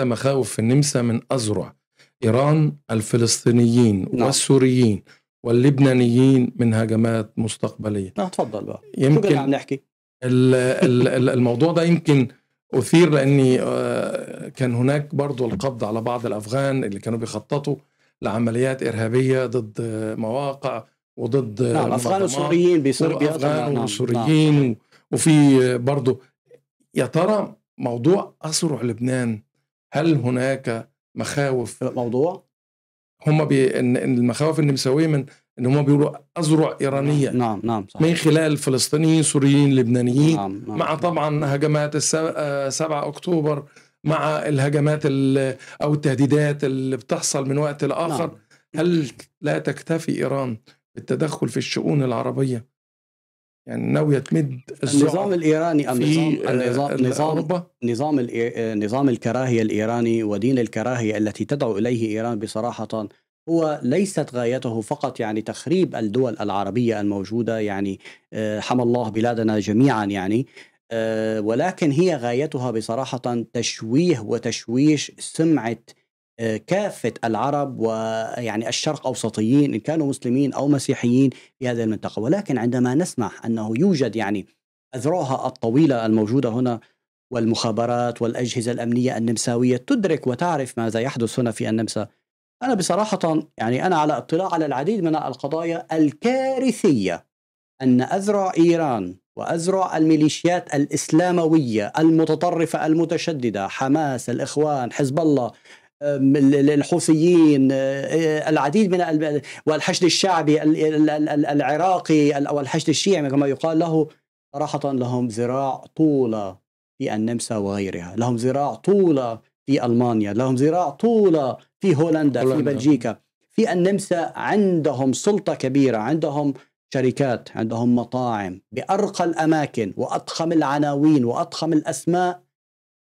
مخاوف في النمسا من أذرع إيران الفلسطينيين نعم. والسوريين واللبنانيين من هجمات مستقبلية نعم تفضل بقى يمكن شو عم نحكي الموضوع ده يمكن أثير لأني آه، كان هناك برضو القبض على بعض الأفغان اللي كانوا بيخططوا لعمليات إرهابية ضد مواقع وضد نعم أفغان وسوريين بصربيا الأفغان نعم، وسوريين نعم. وفي برضو يا ترى موضوع أسرع لبنان هل هناك مخاوف موضوع هم بي... إن المخاوف اللي مسويه من ان هم بيقولوا اذرع نعم، ايرانيه نعم نعم صحيح. من خلال فلسطينيين سوريين لبنانيين نعم نعم مع نعم. طبعا هجمات 7 آه، اكتوبر مع الهجمات او التهديدات اللي بتحصل من وقت لاخر نعم. هل لا تكتفي ايران بالتدخل في الشؤون العربيه يعني ناويه تمد النظام الايراني النظام نظام نظام نظام الكراهيه الايراني ودين الكراهيه التي تدعو اليه ايران بصراحه هو ليست غايته فقط يعني تخريب الدول العربيه الموجوده يعني آه، حمى الله بلادنا جميعا يعني آه، ولكن هي غايتها بصراحه تشويه وتشويش سمعه كافة العرب ويعني الشرق أوسطيين إن كانوا مسلمين أو مسيحيين في هذه المنطقة ولكن عندما نسمع أنه يوجد يعني أذرعها الطويلة الموجودة هنا والمخابرات والأجهزة الأمنية النمساوية تدرك وتعرف ماذا يحدث هنا في النمسا أنا بصراحة يعني أنا على اطلاع على العديد من القضايا الكارثية أن أذرع إيران وأزرع الميليشيات الإسلاموية المتطرفة المتشددة حماس الإخوان حزب الله الحوثيين أه، العديد من والحشد الشعبي العراقي او الحشد الشيعي كما يقال له صراحه لهم ذراع طوله في النمسا وغيرها لهم ذراع طوله في المانيا لهم ذراع طوله في هولندا, هولندا. في بلجيكا في النمسا عندهم سلطه كبيره عندهم شركات عندهم مطاعم بارقى الاماكن واضخم العناوين واضخم الاسماء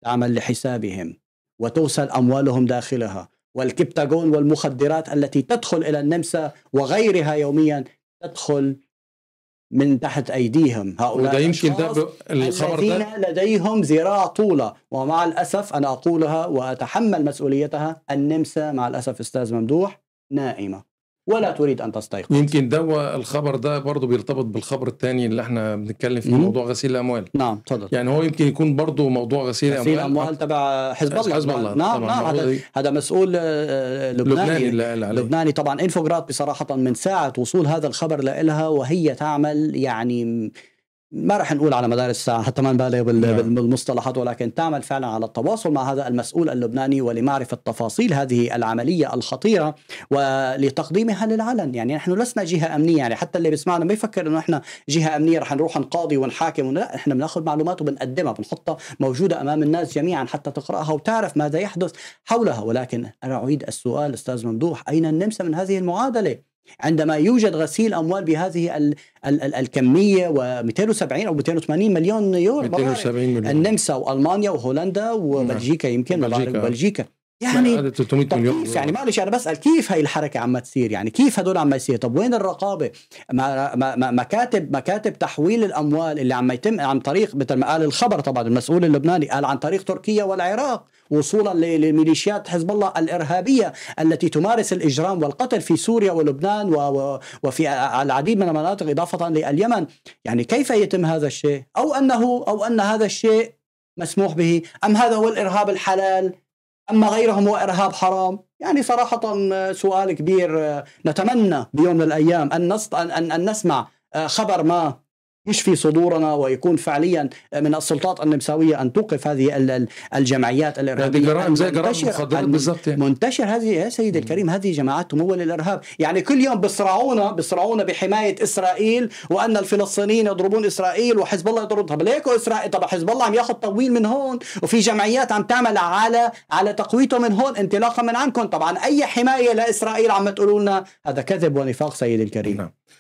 تعمل لحسابهم وتوصل أموالهم داخلها والكبتاجون والمخدرات التي تدخل إلى النمسا وغيرها يوميا تدخل من تحت ايديهم هؤلاء وده يمكن ده ب... الخبر الذين ده لديهم ذراع طوله ومع الاسف انا اقولها واتحمل مسؤوليتها النمسا مع الاسف استاذ ممدوح نائمه ولا تريد ان تستيقظ يمكن دوا الخبر ده برضه بيرتبط بالخبر الثاني اللي احنا بنتكلم فيه موضوع غسيل الاموال نعم تفضل يعني هو يمكن يكون برضه موضوع غسيل الاموال غسيل الاموال تبع حزب الله حزب الله نعم نعم هذا مسؤول آه، لبناني لبناني, لبناني طبعا انفوجرات بصراحه من ساعه وصول هذا الخبر لها وهي تعمل يعني ما رح نقول على مدار الساعه حتى ما نبالغ نعم. بالمصطلحات ولكن تعمل فعلا على التواصل مع هذا المسؤول اللبناني ولمعرفه تفاصيل هذه العمليه الخطيره ولتقديمها للعلن يعني نحن لسنا جهه امنيه يعني حتى اللي بيسمعنا ما يفكر انه نحن جهه امنيه رح نروح نقاضي ونحاكم لا نحن بناخذ معلومات وبنقدمها بنحطها موجوده امام الناس جميعا حتى تقراها وتعرف ماذا يحدث حولها ولكن انا اعيد السؤال استاذ ممدوح اين النمسا من هذه المعادله؟ عندما يوجد غسيل اموال بهذه الـ الـ الـ الكميه و270 او 280 مليون يورو 270 مليون النمسا والمانيا وهولندا وبلجيكا يمكن بلجيكا, بلجيكا. يعني 300 يعني مليون كيف يعني معلش انا بسال كيف هاي الحركه عم تصير يعني كيف هدول عم يصير طب وين الرقابه ما ما مكاتب مكاتب تحويل الاموال اللي عم يتم عن طريق مثل ما قال الخبر طبعا المسؤول اللبناني قال عن طريق تركيا والعراق وصولا لميليشيات حزب الله الارهابيه التي تمارس الاجرام والقتل في سوريا ولبنان وفي العديد من المناطق اضافه لليمن يعني كيف يتم هذا الشيء او انه او ان هذا الشيء مسموح به ام هذا هو الارهاب الحلال أما غيرهم هو إرهاب حرام يعني صراحة آه، سؤال كبير آه، نتمنى بيوم من الأيام أن, أن, أن نسمع آه، خبر ما يشفي صدورنا ويكون فعليا من السلطات النمساويه ان توقف هذه الجمعيات الارهابيه جرائم زي جرائم بالضبط يعني. منتشر هذه يا سيدي الكريم هذه جماعات تمول الارهاب، يعني كل يوم بصرعونا بصرعونا بحمايه اسرائيل وان الفلسطينيين يضربون اسرائيل وحزب الله يضرب طب ليكو اسرائيل طب حزب الله عم ياخذ تمويل من هون وفي جمعيات عم تعمل على على تقويته من هون انطلاقا من عنكم، طبعا اي حمايه لاسرائيل عم تقولوا لنا هذا كذب ونفاق سيدي الكريم. نعم.